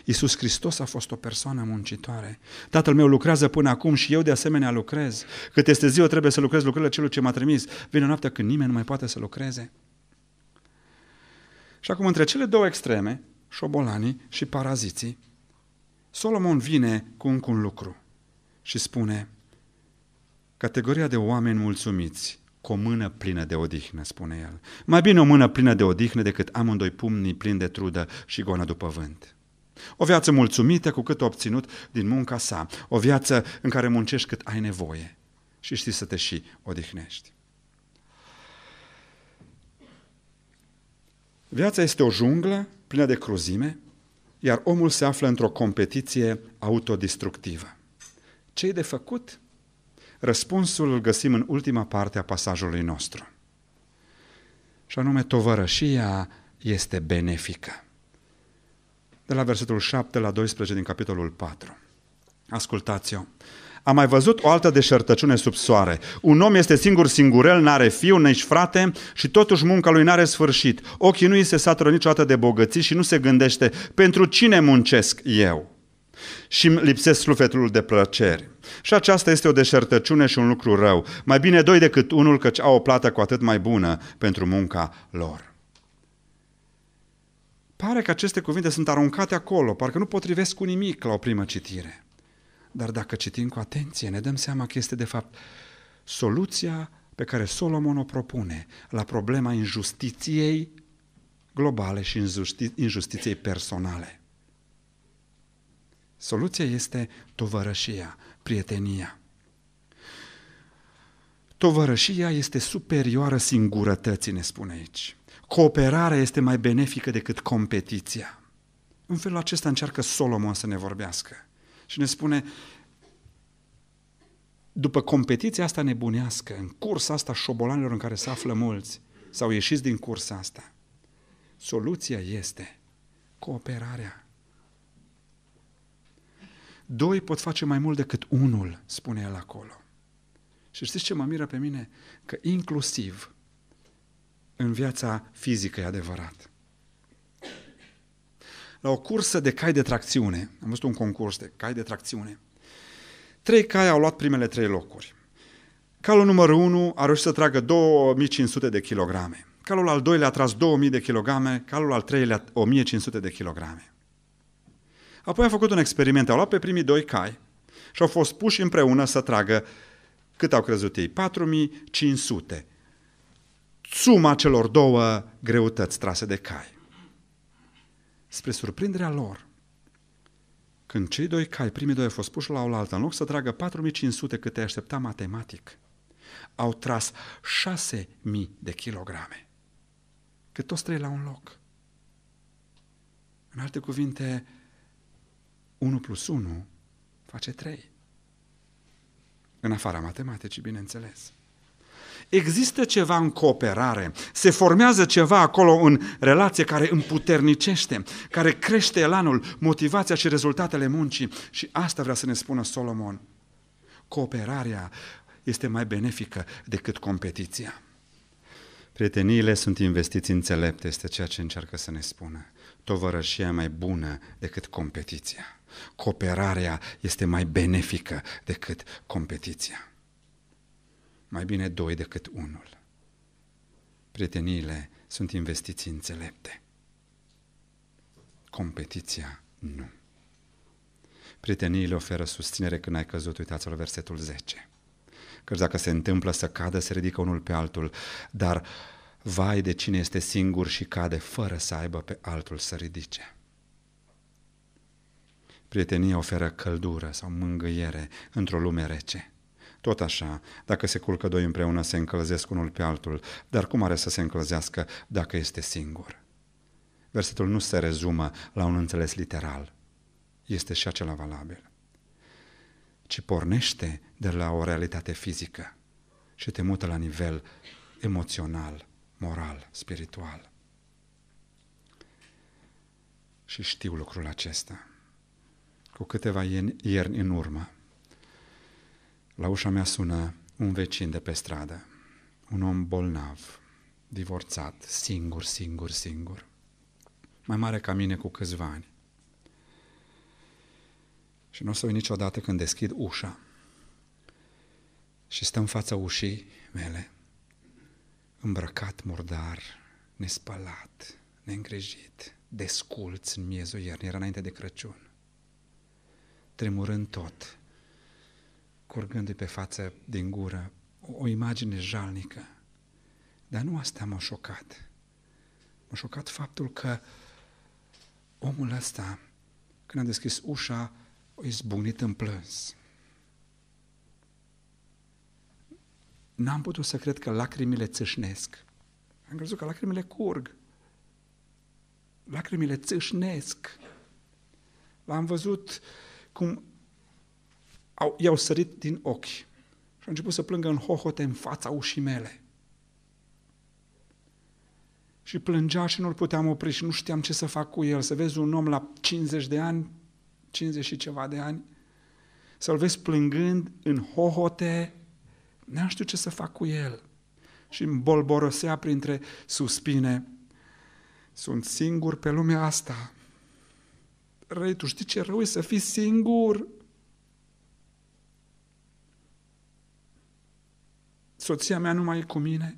Iisus Hristos a fost o persoană muncitoare. Tatăl meu lucrează până acum și eu de asemenea lucrez. Cât este ziua trebuie să lucrez lucrurile celui ce m-a trimis. Vine noaptea când nimeni nu mai poate să lucreze. Și acum, între cele două extreme, șobolanii și paraziții, Solomon vine cu încă un lucru și spune categoria de oameni mulțumiți, cu o mână plină de odihnă, spune el. Mai bine o mână plină de odihnă decât amândoi pumnii plini de trudă și gona după vânt. O viață mulțumită cu cât obținut din munca sa, o viață în care muncești cât ai nevoie și știi să te și odihnești. Viața este o junglă plină de cruzime, iar omul se află într-o competiție autodistructivă. Ce-i de făcut? Răspunsul îl găsim în ultima parte a pasajului nostru. Și anume, tovărășia este benefică. De la versetul 7 la 12 din capitolul 4. Ascultați-o. Am mai văzut o altă deșertăciune sub soare. Un om este singur singurel, n-are fiu, nici frate și totuși munca lui n-are sfârșit. Ochii nu îi se satură niciodată de bogății și nu se gândește pentru cine muncesc eu și îmi lipsesc sufletul de plăceri. Și aceasta este o deșertăciune și un lucru rău. Mai bine doi decât unul, căci au o plată cu atât mai bună pentru munca lor. Pare că aceste cuvinte sunt aruncate acolo, parcă nu potrivesc cu nimic la o primă citire. Dar dacă citim cu atenție, ne dăm seama că este de fapt soluția pe care Solomon o propune la problema injustiției globale și injusti- injustiției personale. Soluția este tovărășia, prietenia. Tovărășia este superioară singurătății, ne spune aici. Cooperarea este mai benefică decât competiția. În felul acesta încearcă Solomon să ne vorbească și ne spune după competiția asta nebunească, în cursa asta șobolanilor în care se află mulți, sau ieșiți din cursa asta, soluția este cooperarea. Doi pot face mai mult decât unul, spune el acolo. Și știți ce mă miră pe mine? Că inclusiv în viața fizică e adevărat la o cursă de cai de tracțiune. Am văzut un concurs de cai de tracțiune. Trei cai au luat primele trei locuri. Calul numărul 1 a reușit să tragă 2500 de kilograme. Calul al doilea a tras 2000 de kilograme, calul al treilea 1500 de kilograme. Apoi am făcut un experiment. Au luat pe primii doi cai și au fost puși împreună să tragă cât au crezut ei? 4500. Suma celor două greutăți trase de cai spre surprinderea lor. Când cei doi cai, primii doi, au fost puși la oaltă, în loc să tragă 4500 câte aștepta matematic, au tras 6000 de kilograme. Cât toți trei la un loc. În alte cuvinte, 1 plus 1 face 3. În afara matematicii, bineînțeles. Există ceva în cooperare, se formează ceva acolo în relație care împuternicește, care crește elanul, motivația și rezultatele muncii. Și asta vrea să ne spună Solomon. Cooperarea este mai benefică decât competiția. Prieteniile sunt investiții înțelepte, este ceea ce încearcă să ne spună. Tovărășia mai bună decât competiția. Cooperarea este mai benefică decât competiția mai bine doi decât unul. Prieteniile sunt investiții înțelepte. Competiția nu. Prieteniile oferă susținere când ai căzut, uitați-vă versetul 10. Că dacă se întâmplă să cadă, se ridică unul pe altul, dar vai de cine este singur și cade fără să aibă pe altul să ridice. Prietenia oferă căldură sau mângâiere într-o lume rece. Tot așa, dacă se culcă doi împreună, se încălzesc unul pe altul, dar cum are să se încălzească dacă este singur? Versetul nu se rezumă la un înțeles literal. Este și acela valabil. Ci pornește de la o realitate fizică și te mută la nivel emoțional, moral, spiritual. Și știu lucrul acesta. Cu câteva ierni în urmă, la ușa mea sună un vecin de pe stradă, un om bolnav, divorțat, singur, singur, singur, mai mare ca mine cu câțiva ani. Și nu o să uit niciodată când deschid ușa și stă în fața ușii mele, îmbrăcat murdar, nespălat, neîngrijit, desculț în miezul iernii, era înainte de Crăciun, tremurând tot, curgându-i pe față din gură o imagine jalnică. Dar nu asta m-a șocat. M-a șocat faptul că omul ăsta, când a deschis ușa, o izbucnit în plâns. N-am putut să cred că lacrimile țâșnesc. Am crezut că lacrimile curg. Lacrimile țâșnesc. L-am văzut cum au, i-au sărit din ochi și au început să plângă în hohote în fața ușii mele. Și plângea și nu-l puteam opri și nu știam ce să fac cu el. Să vezi un om la 50 de ani, 50 și ceva de ani, să-l vezi plângând în hohote, nu știu ce să fac cu el. Și îmi bolborosea printre suspine. Sunt singur pe lumea asta. Răi, tu știi ce rău e să fii singur? soția mea nu mai e cu mine,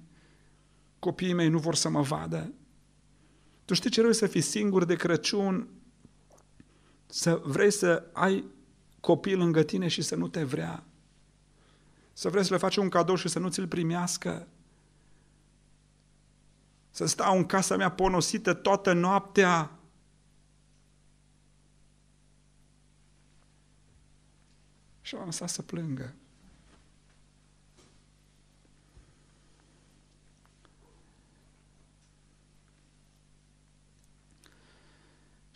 copiii mei nu vor să mă vadă. Tu știi ce rău să fii singur de Crăciun, să vrei să ai copii lângă tine și să nu te vrea, să vrei să le faci un cadou și să nu ți-l primească, să stau în casa mea ponosită toată noaptea, și l-am lăsat să plângă.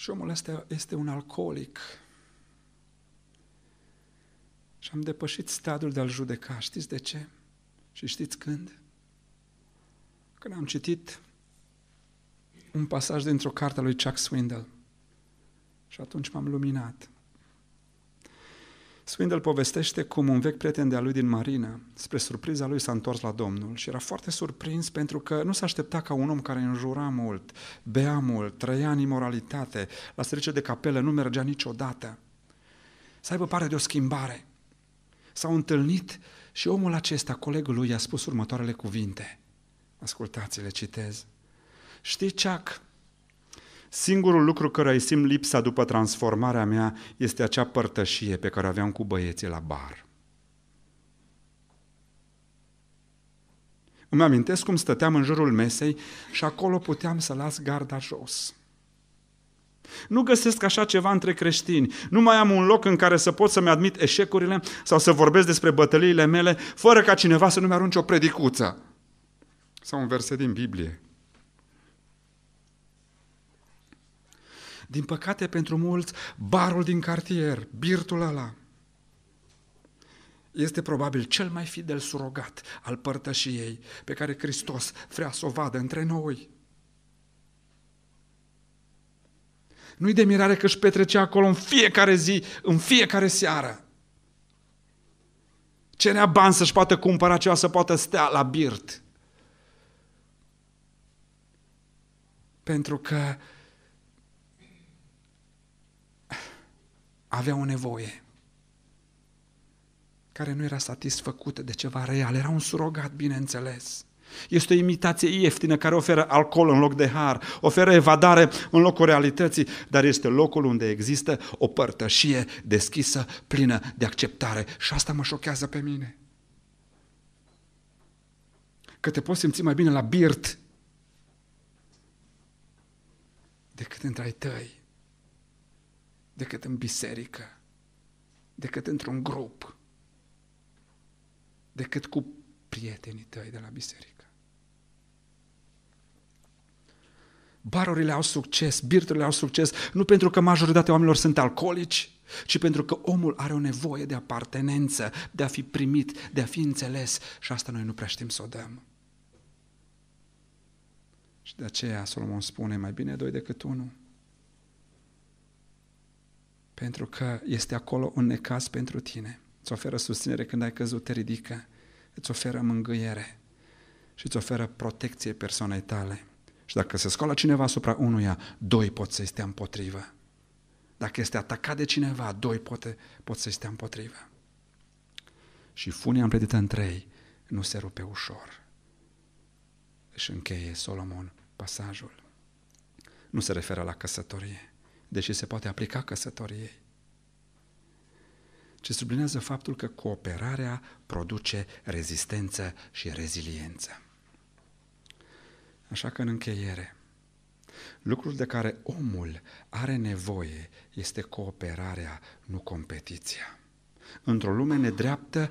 Și omul ăsta este un alcoolic. Și am depășit stadiul de a-l judeca. Știți de ce? Și știți când? Când am citit un pasaj dintr-o carte a lui Chuck Swindle. Și atunci m-am luminat. Swindle povestește cum un vechi prieten de-a lui din marină, spre surpriza lui, s-a întors la Domnul și era foarte surprins pentru că nu s-a aștepta ca un om care înjura mult, bea mult, trăia în imoralitate, la serviciu de capelă nu mergea niciodată, să aibă pare de o schimbare. S-au întâlnit și omul acesta, colegul lui, i-a spus următoarele cuvinte. Ascultați, le citez. Știi, Chuck, Singurul lucru care îi simt lipsa după transformarea mea este acea părtășie pe care o aveam cu băieții la bar. Îmi amintesc cum stăteam în jurul mesei și acolo puteam să las garda jos. Nu găsesc așa ceva între creștini. Nu mai am un loc în care să pot să-mi admit eșecurile sau să vorbesc despre bătăliile mele fără ca cineva să nu-mi arunce o predicuță. Sau un verset din Biblie. Din păcate pentru mulți, barul din cartier, birtul ăla, este probabil cel mai fidel surogat al părtășiei pe care Hristos vrea să o vadă între noi. Nu-i de mirare că își petrecea acolo în fiecare zi, în fiecare seară. Cerea bani să-și poată cumpăra ceva, să poată stea la birt. Pentru că avea o nevoie care nu era satisfăcută de ceva real, era un surogat, bineînțeles. Este o imitație ieftină care oferă alcool în loc de har, oferă evadare în locul realității, dar este locul unde există o părtășie deschisă, plină de acceptare. Și asta mă șochează pe mine. Că te poți simți mai bine la birt decât între ai tăi decât în biserică, decât într-un grup, decât cu prietenii tăi de la biserică. Barurile au succes, birturile au succes, nu pentru că majoritatea oamenilor sunt alcoolici, ci pentru că omul are o nevoie de apartenență, de a fi primit, de a fi înțeles și asta noi nu prea știm să o dăm. Și de aceea Solomon spune, mai bine doi decât unul pentru că este acolo un necaz pentru tine. Îți oferă susținere când ai căzut, te ridică, îți oferă mângâiere și îți oferă protecție persoanei tale. Și dacă se scoală cineva asupra unuia, doi pot să-i stea împotrivă. Dacă este atacat de cineva, doi pot, pot să-i stea împotrivă. Și funia împletită în trei nu se rupe ușor. Își încheie Solomon pasajul. Nu se referă la căsătorie deși se poate aplica căsătoriei, ci sublinează faptul că cooperarea produce rezistență și reziliență. Așa că, în încheiere, lucrul de care omul are nevoie este cooperarea, nu competiția. Într-o lume nedreaptă,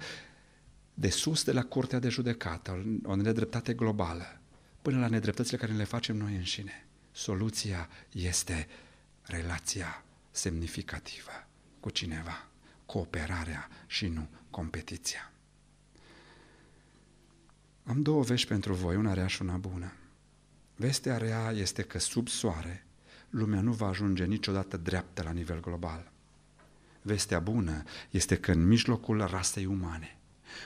de sus de la curtea de judecată, o nedreptate globală, până la nedreptățile care le facem noi înșine. Soluția este relația semnificativă cu cineva, cooperarea și nu competiția. Am două vești pentru voi, una rea și una bună. Vestea rea este că sub soare lumea nu va ajunge niciodată dreaptă la nivel global. Vestea bună este că în mijlocul rasei umane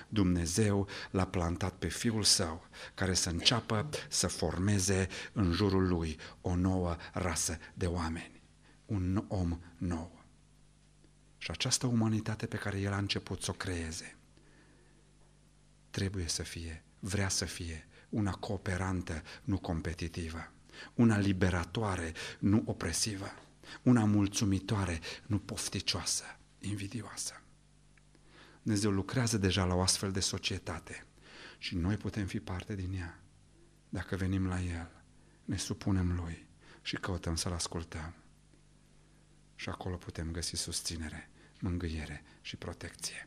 Dumnezeu l-a plantat pe Fiul Său care să înceapă să formeze în jurul Lui o nouă rasă de oameni un om nou. Și această umanitate pe care el a început să o creeze trebuie să fie, vrea să fie una cooperantă, nu competitivă, una liberatoare, nu opresivă, una mulțumitoare, nu pofticioasă, invidioasă. Dumnezeu lucrează deja la o astfel de societate și noi putem fi parte din ea dacă venim la El, ne supunem Lui și căutăm să-L ascultăm și acolo putem găsi susținere, mângâiere și protecție.